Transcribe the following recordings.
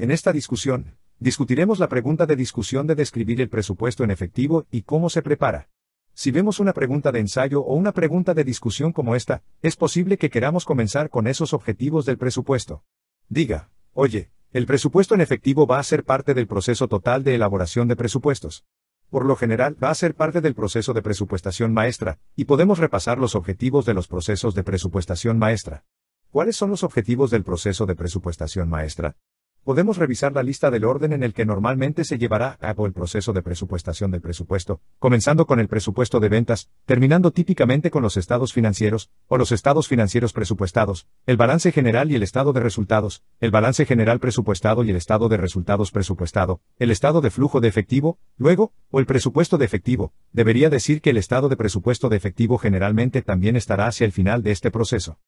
En esta discusión, discutiremos la pregunta de discusión de describir el presupuesto en efectivo y cómo se prepara. Si vemos una pregunta de ensayo o una pregunta de discusión como esta, es posible que queramos comenzar con esos objetivos del presupuesto. Diga, oye, el presupuesto en efectivo va a ser parte del proceso total de elaboración de presupuestos. Por lo general, va a ser parte del proceso de presupuestación maestra, y podemos repasar los objetivos de los procesos de presupuestación maestra. ¿Cuáles son los objetivos del proceso de presupuestación maestra? Podemos revisar la lista del orden en el que normalmente se llevará a cabo el proceso de presupuestación del presupuesto, comenzando con el presupuesto de ventas, terminando típicamente con los estados financieros, o los estados financieros presupuestados, el balance general y el estado de resultados, el balance general presupuestado y el estado de resultados presupuestado, el estado de flujo de efectivo, luego, o el presupuesto de efectivo. Debería decir que el estado de presupuesto de efectivo generalmente también estará hacia el final de este proceso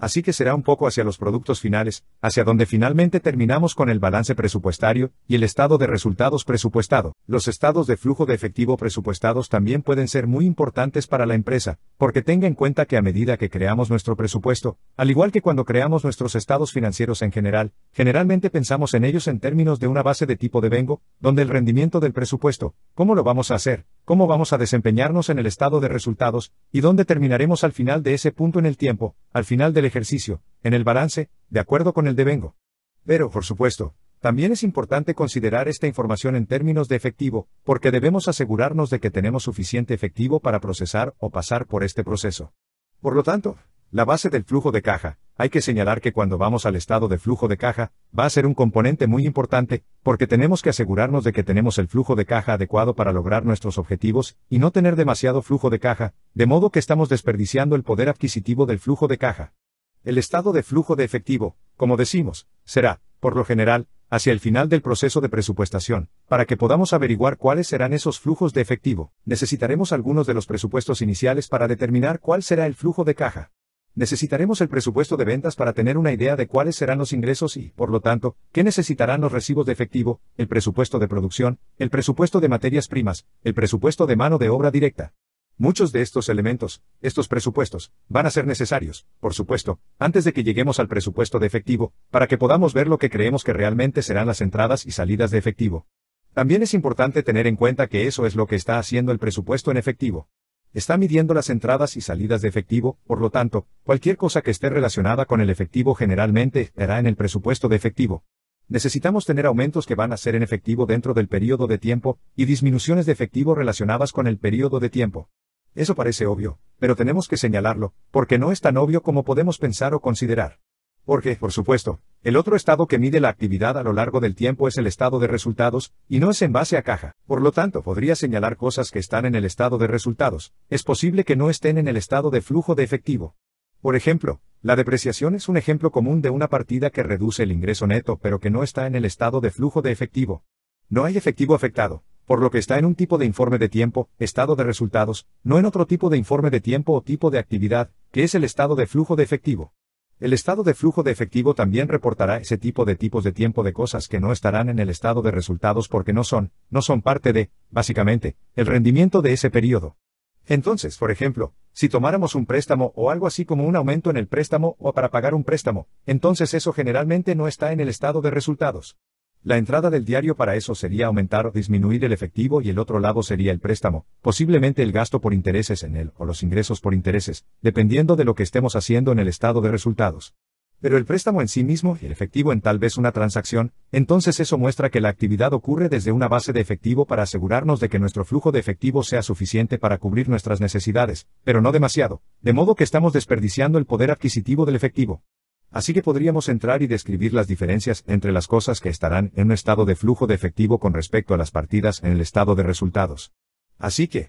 así que será un poco hacia los productos finales, hacia donde finalmente terminamos con el balance presupuestario y el estado de resultados presupuestado. Los estados de flujo de efectivo presupuestados también pueden ser muy importantes para la empresa, porque tenga en cuenta que a medida que creamos nuestro presupuesto, al igual que cuando creamos nuestros estados financieros en general, generalmente pensamos en ellos en términos de una base de tipo de vengo, donde el rendimiento del presupuesto, cómo lo vamos a hacer, cómo vamos a desempeñarnos en el estado de resultados, y dónde terminaremos al final de ese punto en el tiempo, al final del ejercicio, en el balance, de acuerdo con el devengo. Pero, por supuesto, también es importante considerar esta información en términos de efectivo, porque debemos asegurarnos de que tenemos suficiente efectivo para procesar o pasar por este proceso. Por lo tanto, la base del flujo de caja, hay que señalar que cuando vamos al estado de flujo de caja, va a ser un componente muy importante, porque tenemos que asegurarnos de que tenemos el flujo de caja adecuado para lograr nuestros objetivos, y no tener demasiado flujo de caja, de modo que estamos desperdiciando el poder adquisitivo del flujo de caja. El estado de flujo de efectivo, como decimos, será, por lo general, hacia el final del proceso de presupuestación, para que podamos averiguar cuáles serán esos flujos de efectivo. Necesitaremos algunos de los presupuestos iniciales para determinar cuál será el flujo de caja. Necesitaremos el presupuesto de ventas para tener una idea de cuáles serán los ingresos y, por lo tanto, qué necesitarán los recibos de efectivo, el presupuesto de producción, el presupuesto de materias primas, el presupuesto de mano de obra directa. Muchos de estos elementos, estos presupuestos, van a ser necesarios, por supuesto, antes de que lleguemos al presupuesto de efectivo, para que podamos ver lo que creemos que realmente serán las entradas y salidas de efectivo. También es importante tener en cuenta que eso es lo que está haciendo el presupuesto en efectivo está midiendo las entradas y salidas de efectivo, por lo tanto, cualquier cosa que esté relacionada con el efectivo generalmente estará en el presupuesto de efectivo. Necesitamos tener aumentos que van a ser en efectivo dentro del periodo de tiempo, y disminuciones de efectivo relacionadas con el periodo de tiempo. Eso parece obvio, pero tenemos que señalarlo, porque no es tan obvio como podemos pensar o considerar. Porque, por supuesto, el otro estado que mide la actividad a lo largo del tiempo es el estado de resultados, y no es en base a caja. Por lo tanto, podría señalar cosas que están en el estado de resultados. Es posible que no estén en el estado de flujo de efectivo. Por ejemplo, la depreciación es un ejemplo común de una partida que reduce el ingreso neto pero que no está en el estado de flujo de efectivo. No hay efectivo afectado, por lo que está en un tipo de informe de tiempo, estado de resultados, no en otro tipo de informe de tiempo o tipo de actividad, que es el estado de flujo de efectivo. El estado de flujo de efectivo también reportará ese tipo de tipos de tiempo de cosas que no estarán en el estado de resultados porque no son, no son parte de, básicamente, el rendimiento de ese periodo. Entonces, por ejemplo, si tomáramos un préstamo o algo así como un aumento en el préstamo o para pagar un préstamo, entonces eso generalmente no está en el estado de resultados. La entrada del diario para eso sería aumentar o disminuir el efectivo y el otro lado sería el préstamo, posiblemente el gasto por intereses en él o los ingresos por intereses, dependiendo de lo que estemos haciendo en el estado de resultados. Pero el préstamo en sí mismo y el efectivo en tal vez una transacción, entonces eso muestra que la actividad ocurre desde una base de efectivo para asegurarnos de que nuestro flujo de efectivo sea suficiente para cubrir nuestras necesidades, pero no demasiado, de modo que estamos desperdiciando el poder adquisitivo del efectivo. Así que podríamos entrar y describir las diferencias entre las cosas que estarán en un estado de flujo de efectivo con respecto a las partidas en el estado de resultados. Así que,